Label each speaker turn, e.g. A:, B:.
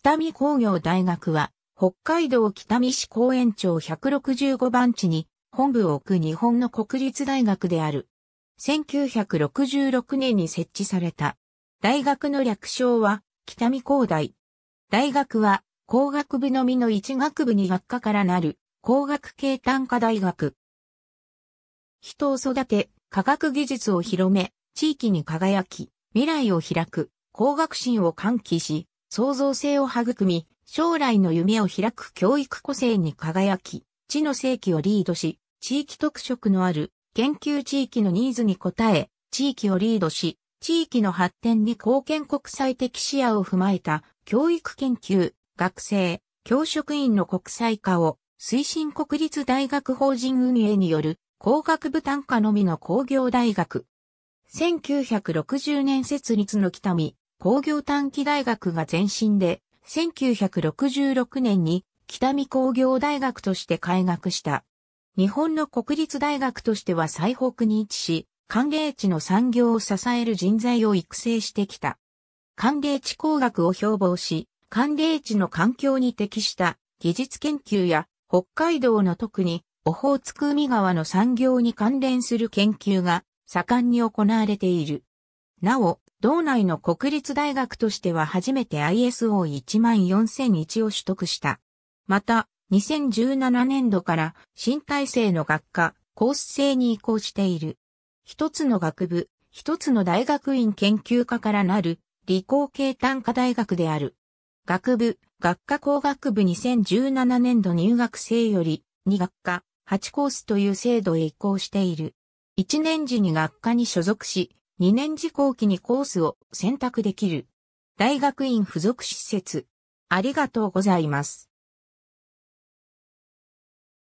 A: 北見工業大学は、北海道北見市公園町165番地に本部を置く日本の国立大学である。1966年に設置された。大学の略称は北見工大。大学は工学部のみの一学部に学科からなる工学系単科大学。人を育て、科学技術を広め、地域に輝き、未来を開く、工学心を喚起し、創造性を育み、将来の夢を開く教育個性に輝き、地の世紀をリードし、地域特色のある研究地域のニーズに応え、地域をリードし、地域の発展に貢献国際的視野を踏まえた教育研究、学生、教職員の国際化を推進国立大学法人運営による工学部単価のみの工業大学。1960年設立の北見、工業短期大学が前身で、1966年に北見工業大学として開学した。日本の国立大学としては最北に位置し、寒冷地の産業を支える人材を育成してきた。寒冷地工学を標榜し、寒冷地の環境に適した技術研究や北海道の特にオホーツク海側の産業に関連する研究が盛んに行われている。なお、道内の国立大学としては初めて ISO14001 を取得した。また、2017年度から新体制の学科、コース制に移行している。一つの学部、一つの大学院研究科からなる理工系単科大学である。学部、学科工学部2017年度入学生より2学科8コースという制度へ移行している。1年時に学科に所属し、2年時後期にコースを選択できる。大学院付属施設。ありがとうございます。